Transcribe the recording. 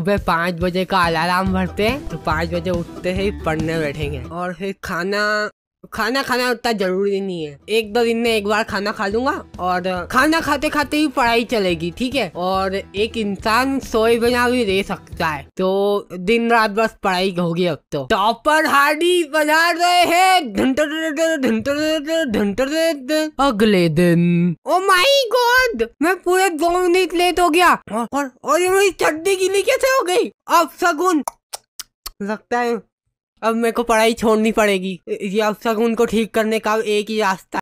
सुबह पाँच बजे का अलार्म भरते हैं तो पाँच बजे उठते ही पढ़ने बैठेंगे और फिर खाना खाना खाना उतना जरूरी नहीं है एक दो दिन में एक बार खाना खा लूंगा और खाना खाते खाते ही पढ़ाई चलेगी ठीक है और एक इंसान सोए बिना भी रह सकता है तो दिन रात बस पढ़ाई होगी अब तो टॉपर हार्डी बजा रहे हैं अगले दिन ओ माई गॉड मैं पूरे दो मिनट लेट हो गया और और ये मेरी चड्डी गिली कैसे हो गई अब सगुन लगता है अब मेरे को पढ़ाई छोड़नी पड़ेगी ये अफसगुन को ठीक करने का एक ही रास्ता